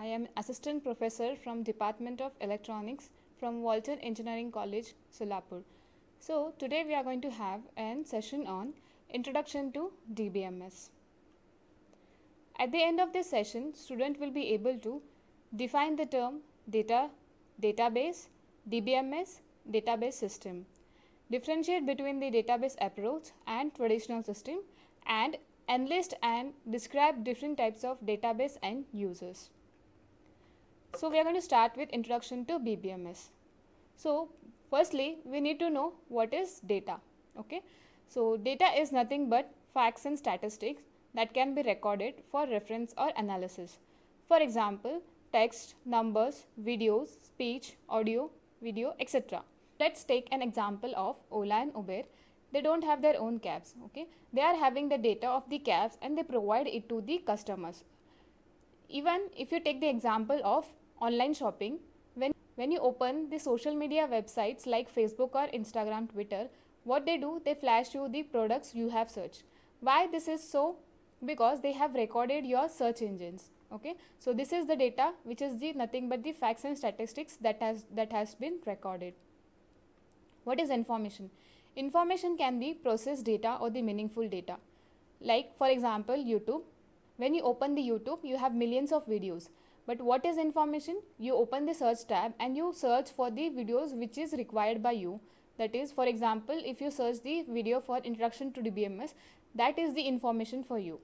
I am assistant professor from Department of Electronics from Walton Engineering College, Solapur. So today we are going to have an session on Introduction to DBMS. At the end of this session, student will be able to define the term data, database, DBMS, database system, differentiate between the database approach and traditional system, and enlist and describe different types of database and users. So we are going to start with introduction to BBMS. So firstly we need to know what is data. Okay. So data is nothing but facts and statistics that can be recorded for reference or analysis. For example, text, numbers, videos, speech, audio, video, etc. Let's take an example of Ola and Uber. They don't have their own cabs, okay? They are having the data of the cabs and they provide it to the customers. Even if you take the example of online shopping, when, when you open the social media websites like Facebook or Instagram, Twitter, what they do, they flash you the products you have searched. Why this is so? Because they have recorded your search engines. Okay, so this is the data which is the nothing but the facts and statistics that has that has been recorded. What is information? Information can be processed data or the meaningful data. Like for example, YouTube. When you open the YouTube, you have millions of videos but what is information? You open the search tab and you search for the videos which is required by you. That is, for example, if you search the video for introduction to DBMS, that is the information for you.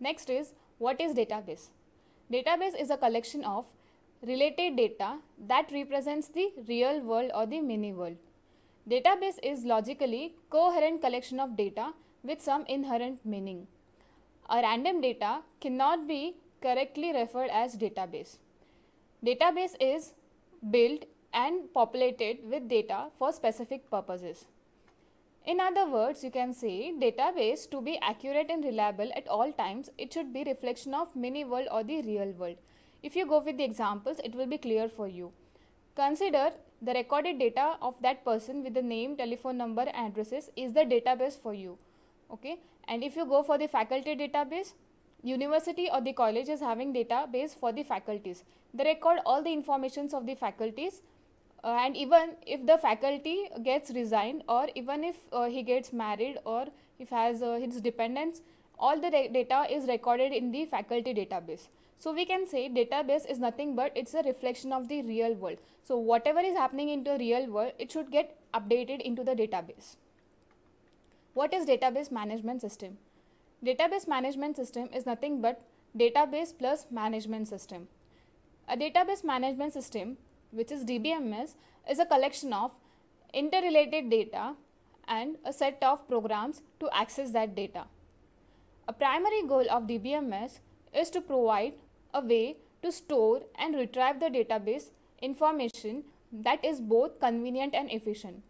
Next is, what is database? Database is a collection of related data that represents the real world or the mini world. Database is logically coherent collection of data with some inherent meaning. A random data cannot be correctly referred as database. Database is built and populated with data for specific purposes. In other words, you can say database to be accurate and reliable at all times, it should be reflection of mini world or the real world. If you go with the examples, it will be clear for you. Consider the recorded data of that person with the name, telephone number, addresses is the database for you. Okay, and if you go for the faculty database, university or the college is having database for the faculties. They record all the informations of the faculties uh, and even if the faculty gets resigned or even if uh, he gets married or if has uh, his dependents, all the data is recorded in the faculty database. So we can say database is nothing but it's a reflection of the real world. So whatever is happening into real world, it should get updated into the database. What is database management system? Database management system is nothing but database plus management system. A database management system, which is DBMS, is a collection of interrelated data and a set of programs to access that data. A primary goal of DBMS is to provide a way to store and retrieve the database information that is both convenient and efficient.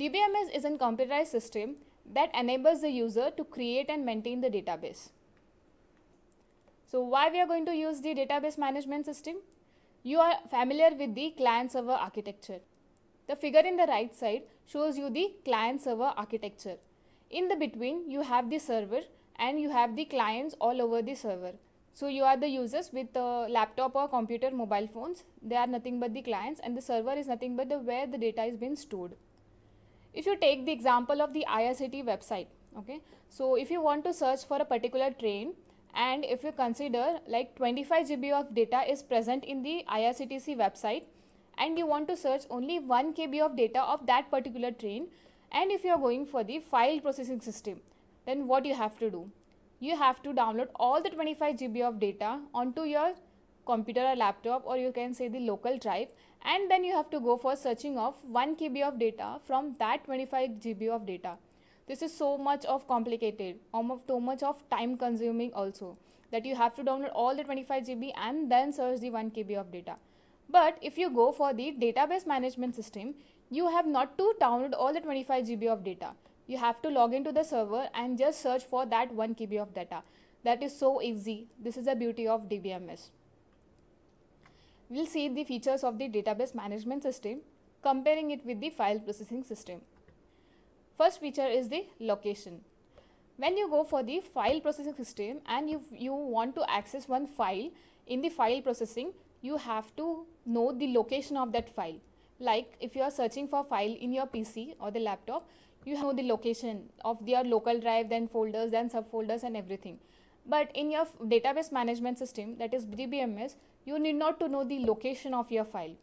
DBMS is a computerized system that enables the user to create and maintain the database. So why we are going to use the database management system? You are familiar with the client server architecture. The figure in the right side shows you the client server architecture. In the between you have the server and you have the clients all over the server. So you are the users with a laptop or computer, mobile phones. They are nothing but the clients and the server is nothing but the where the data is being stored if you take the example of the IRCT website, okay. So, if you want to search for a particular train and if you consider like 25 GB of data is present in the IRCTC website and you want to search only 1 KB of data of that particular train and if you are going for the file processing system, then what you have to do? You have to download all the 25 GB of data onto your computer or laptop or you can say the local drive and then you have to go for searching of 1 KB of data from that 25 GB of data. This is so much of complicated, almost too much of time consuming also that you have to download all the 25 GB and then search the 1 KB of data. But if you go for the database management system, you have not to download all the 25 GB of data. You have to log into the server and just search for that 1 KB of data. That is so easy. This is the beauty of DBMS we'll see the features of the database management system, comparing it with the file processing system. First feature is the location. When you go for the file processing system and if you want to access one file, in the file processing, you have to know the location of that file. Like if you are searching for file in your PC or the laptop, you know the location of your local drive, then folders, then subfolders and everything. But in your database management system, that is DBMS, you need not to know the location of your file.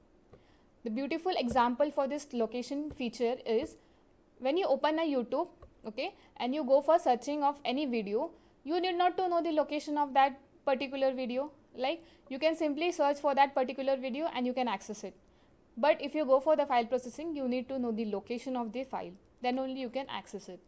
The beautiful example for this location feature is when you open a YouTube, okay, and you go for searching of any video, you need not to know the location of that particular video. Like you can simply search for that particular video and you can access it. But if you go for the file processing, you need to know the location of the file. Then only you can access it.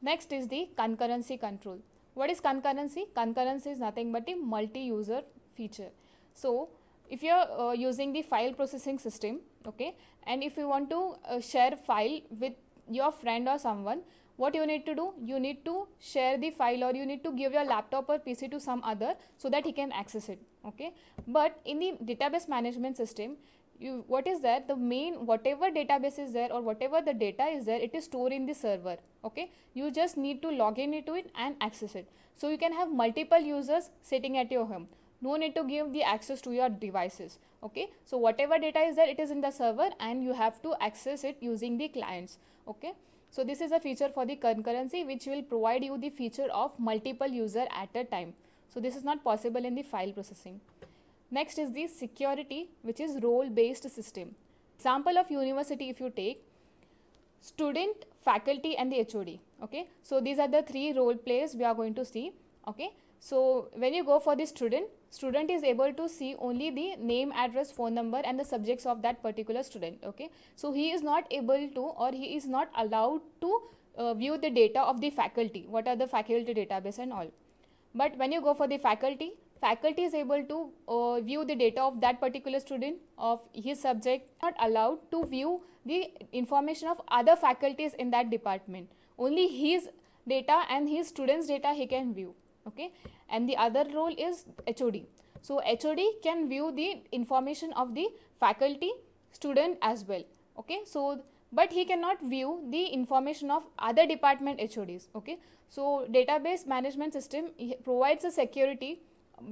Next is the concurrency control. What is concurrency? Concurrency is nothing but a multi-user feature. So if you are uh, using the file processing system, okay, and if you want to uh, share file with your friend or someone, what you need to do? You need to share the file or you need to give your laptop or PC to some other so that he can access it, okay. But in the database management system, you, what is there the main whatever database is there or whatever the data is there it is stored in the server okay you just need to log in into it and access it so you can have multiple users sitting at your home no need to give the access to your devices okay so whatever data is there it is in the server and you have to access it using the clients okay so this is a feature for the concurrency which will provide you the feature of multiple user at a time so this is not possible in the file processing Next is the security, which is role-based system. Example of university if you take, student, faculty and the HOD. Okay, so these are the three role plays we are going to see. Okay, so when you go for the student, student is able to see only the name, address, phone number and the subjects of that particular student. Okay, so he is not able to or he is not allowed to uh, view the data of the faculty. What are the faculty database and all. But when you go for the faculty, faculty is able to uh, view the data of that particular student of his subject not allowed to view the information of other faculties in that department only his data and his students data he can view okay and the other role is hod so hod can view the information of the faculty student as well okay so but he cannot view the information of other department hods okay so database management system provides a security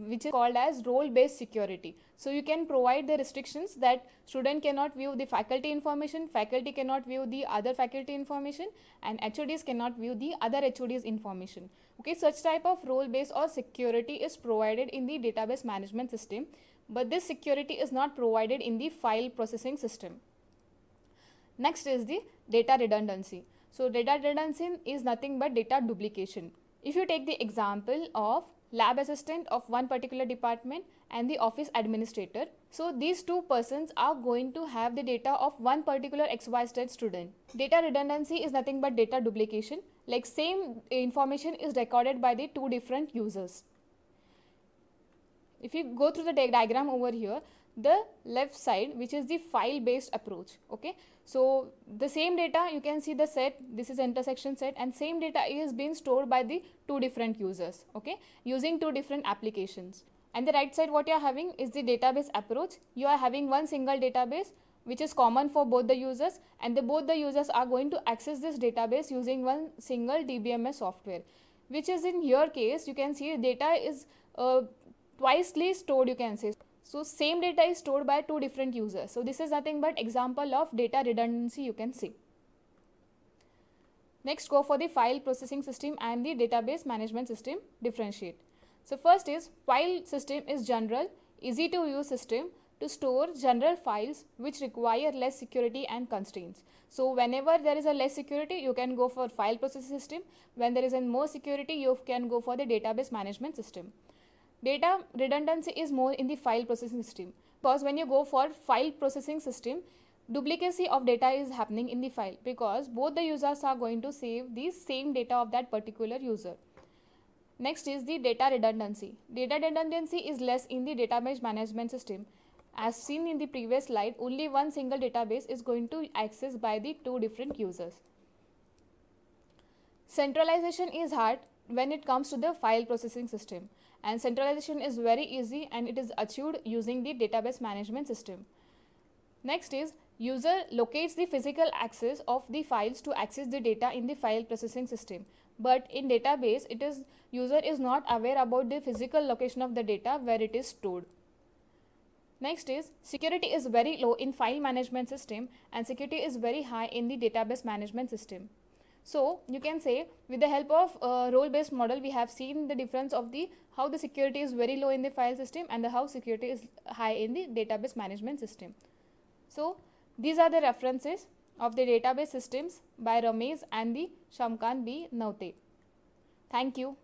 which is called as role based security so you can provide the restrictions that student cannot view the faculty information faculty cannot view the other faculty information and hods cannot view the other hods information okay such type of role based or security is provided in the database management system but this security is not provided in the file processing system next is the data redundancy so data redundancy is nothing but data duplication if you take the example of lab assistant of one particular department and the office administrator. So these two persons are going to have the data of one particular XYZ student. Data redundancy is nothing but data duplication, like same information is recorded by the two different users. If you go through the diagram over here, the left side which is the file based approach okay so the same data you can see the set this is intersection set and same data is being stored by the two different users okay using two different applications and the right side what you are having is the database approach you are having one single database which is common for both the users and the both the users are going to access this database using one single DBMS software which is in your case you can see data is uh, twice stored you can say so same data is stored by two different users. So this is nothing but example of data redundancy you can see. Next go for the file processing system and the database management system differentiate. So first is file system is general, easy to use system to store general files which require less security and constraints. So whenever there is a less security, you can go for file processing system. When there is a more security, you can go for the database management system. Data redundancy is more in the file processing system because when you go for file processing system, duplicacy of data is happening in the file because both the users are going to save the same data of that particular user. Next is the data redundancy. Data redundancy is less in the database management system. As seen in the previous slide, only one single database is going to access by the two different users. Centralization is hard when it comes to the file processing system and centralization is very easy and it is achieved using the database management system. Next is user locates the physical access of the files to access the data in the file processing system but in database it is user is not aware about the physical location of the data where it is stored next is security is very low in file management system and security is very high in the database management system so you can say with the help of uh, role based model we have seen the difference of the how the security is very low in the file system and the how security is high in the database management system. So these are the references of the database systems by Ramesh and the Shamkan B. Naute. Thank you.